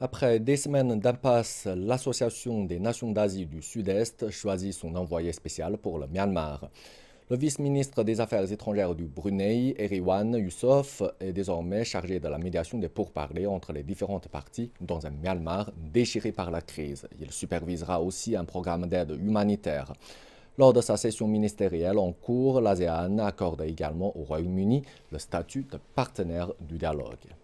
Après des semaines d'impasse, l'Association des Nations d'Asie du Sud-Est choisit son envoyé spécial pour le Myanmar. Le vice-ministre des Affaires étrangères du Brunei, Eriwan Yusof, est désormais chargé de la médiation des pourparlers entre les différentes parties dans un Myanmar déchiré par la crise. Il supervisera aussi un programme d'aide humanitaire. Lors de sa session ministérielle en cours, l'ASEAN accorde également au Royaume-Uni le statut de partenaire du dialogue.